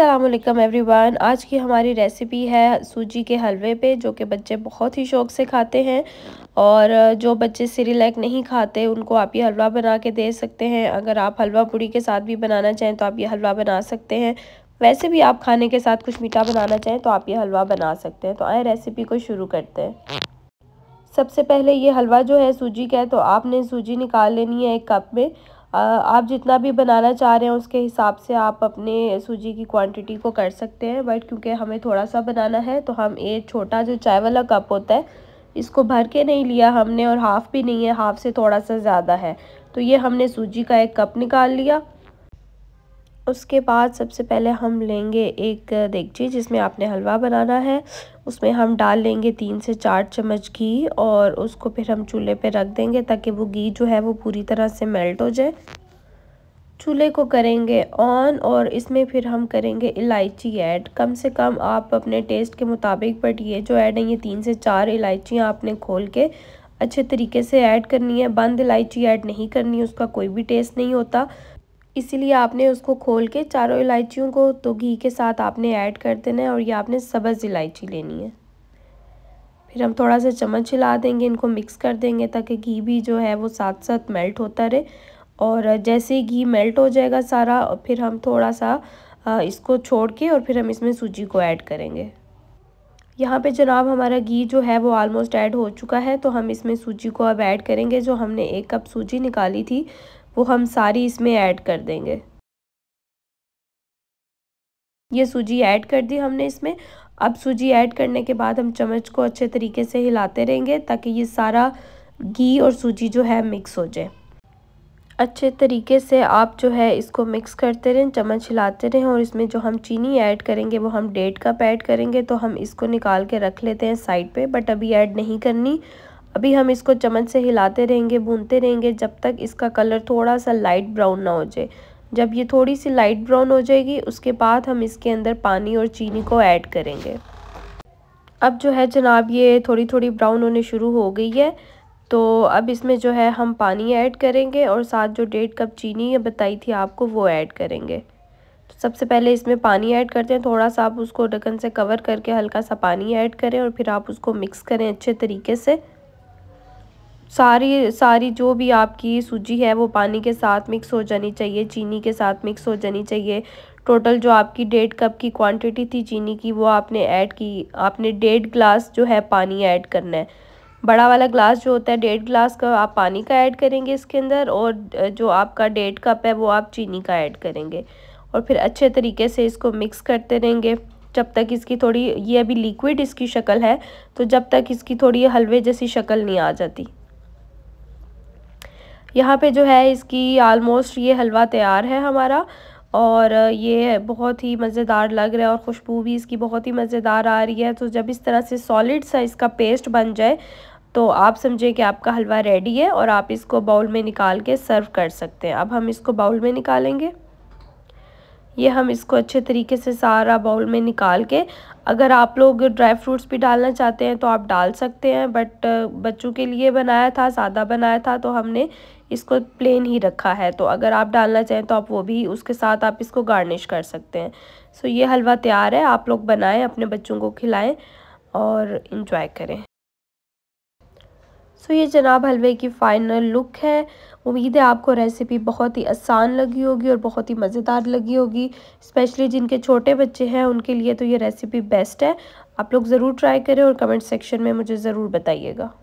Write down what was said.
Aslam one आज की हमारी रेसिपी है सूजी के हलवे पे जो कि बच्चे बहुत ही शौक़ से खाते हैं और जो बच्चे लैक नहीं खाते उनको आप ये हलवा बना के दे सकते हैं अगर आप हलवा पूड़ी के साथ भी बनाना चाहें तो आप ये हलवा बना सकते हैं वैसे भी आप खाने के साथ कुछ मीठा बनाना चाहें तो आप ये हलवा बना सकते हैं तो आए रेसिपी को शुरू करते हैं सबसे पहले ये हलवा जो है सूजी का है तो आपने सूजी निकाल लेनी है एक कप में आप जितना भी बनाना चाह रहे हैं उसके हिसाब से आप अपने सूजी की क्वांटिटी को कर सकते हैं बट क्योंकि हमें थोड़ा सा बनाना है तो हम एक छोटा जो चाय वाला कप होता है इसको भर के नहीं लिया हमने और हाफ़ भी नहीं है हाफ़ से थोड़ा सा ज़्यादा है तो ये हमने सूजी का एक कप निकाल लिया उसके बाद सबसे पहले हम लेंगे एक देखिए जिसमें आपने हलवा बनाना है उसमें हम डाल लेंगे तीन से चार चम्मच घी और उसको फिर हम चूल्हे पे रख देंगे ताकि वो घी जो है वो पूरी तरह से मेल्ट हो जाए चूल्हे को करेंगे ऑन और इसमें फिर हम करेंगे इलायची ऐड कम से कम आप अपने टेस्ट के मुताबिक बट ये जो ऐड है ये तीन से चार इलायचियाँ आपने खोल के अच्छे तरीके से ऐड करनी है बंद इलायची ऐड नहीं करनी उसका कोई भी टेस्ट नहीं होता इसीलिए आपने उसको खोल के चारों इलायचियों को तो घी के साथ आपने ऐड कर देना है और ये आपने सब्ज़ इलायची लेनी है फिर हम थोड़ा सा चम्मच हिला देंगे इनको मिक्स कर देंगे ताकि घी भी जो है वो साथ साथ मेल्ट होता रहे और जैसे ही घी मेल्ट हो जाएगा सारा फिर हम थोड़ा सा इसको छोड़ के और फिर हम इसमें सूजी को ऐड करेंगे यहाँ पे जनाब हमारा घी जो है वो ऑलमोस्ट ऐड हो चुका है तो हम इसमें सूजी को अब ऐड करेंगे जो हमने एक कप सूजी निकाली थी वो हम सारी इसमें ऐड कर देंगे ये सूजी ऐड कर दी हमने इसमें अब सूजी ऐड करने के बाद हम चम्मच को अच्छे तरीके से हिलाते रहेंगे ताकि ये सारा घी और सूजी जो है मिक्स हो जाए अच्छे तरीके से आप जो है इसको मिक्स करते रहें चम्मच हिलाते रहें और इसमें जो हम चीनी ऐड करेंगे वो हम डेढ़ कप ऐड करेंगे तो हम इसको निकाल के रख लेते हैं साइड पे बट अभी ऐड नहीं करनी अभी हम इसको चम्मच से हिलाते रहेंगे भूनते रहेंगे जब तक इसका कलर थोड़ा सा लाइट ब्राउन ना हो जाए जब ये थोड़ी सी लाइट ब्राउन हो जाएगी उसके बाद हम इसके अंदर पानी और चीनी को ऐड करेंगे अब जो है जनाब ये थोड़ी थोड़ी ब्राउन होने शुरू हो गई है तो अब इसमें जो है हम पानी ऐड करेंगे और साथ जो डेढ़ कप चीनी बताई थी आपको वो ऐड करेंगे तो सबसे पहले इसमें पानी ऐड करते हैं थोड़ा सा आप उसको ढक्कन से कवर करके हल्का सा पानी ऐड करें और फिर आप उसको मिक्स करें अच्छे तरीके से सारी सारी जो भी आपकी सूजी है वो पानी के साथ मिक्स हो जानी चाहिए चीनी के साथ मिक्स हो जानी चाहिए टोटल जो आपकी डेढ़ कप की क्वांटिटी थी चीनी की वो आपने ऐड की आपने डेढ़ ग्लास जो है पानी ऐड करना है बड़ा वाला ग्लास जो होता है डेढ़ ग्लास का आप पानी का ऐड करेंगे इसके अंदर और जो आपका डेढ़ कप है वो आप चीनी का ऐड करेंगे और फिर अच्छे तरीके से इसको मिक्स करते रहेंगे जब तक इसकी थोड़ी ये अभी लिक्विड इसकी शक्ल है तो जब तक इसकी थोड़ी हलवे जैसी शक्ल नहीं आ जाती यहाँ पे जो है इसकी आलमोस्ट ये हलवा तैयार है हमारा और ये बहुत ही मज़ेदार लग रहा है और खुशबू भी इसकी बहुत ही मज़ेदार आ रही है तो जब इस तरह से सॉलिड सा इसका पेस्ट बन जाए तो आप समझे कि आपका हलवा रेडी है और आप इसको बाउल में निकाल के सर्व कर सकते हैं अब हम इसको बाउल में निकालेंगे ये हम इसको अच्छे तरीके से सारा बाउल में निकाल के अगर आप लोग ड्राई फ्रूट्स भी डालना चाहते हैं तो आप डाल सकते हैं बट बच्चों के लिए बनाया था सादा बनाया था तो हमने इसको प्लेन ही रखा है तो अगर आप डालना चाहें तो आप वो भी उसके साथ आप इसको गार्निश कर सकते हैं सो ये हलवा तैयार है आप लोग बनाएं अपने बच्चों को खिलाएं और इन्जॉय करें सो ये जनाब हलवे की फ़ाइनल लुक है उम्मीद है आपको रेसिपी बहुत ही आसान लगी होगी और बहुत ही मज़ेदार लगी होगी स्पेशली जिनके छोटे बच्चे हैं उनके लिए तो ये रेसिपी बेस्ट है आप लोग ज़रूर ट्राई करें और कमेंट सेक्शन में मुझे ज़रूर बताइएगा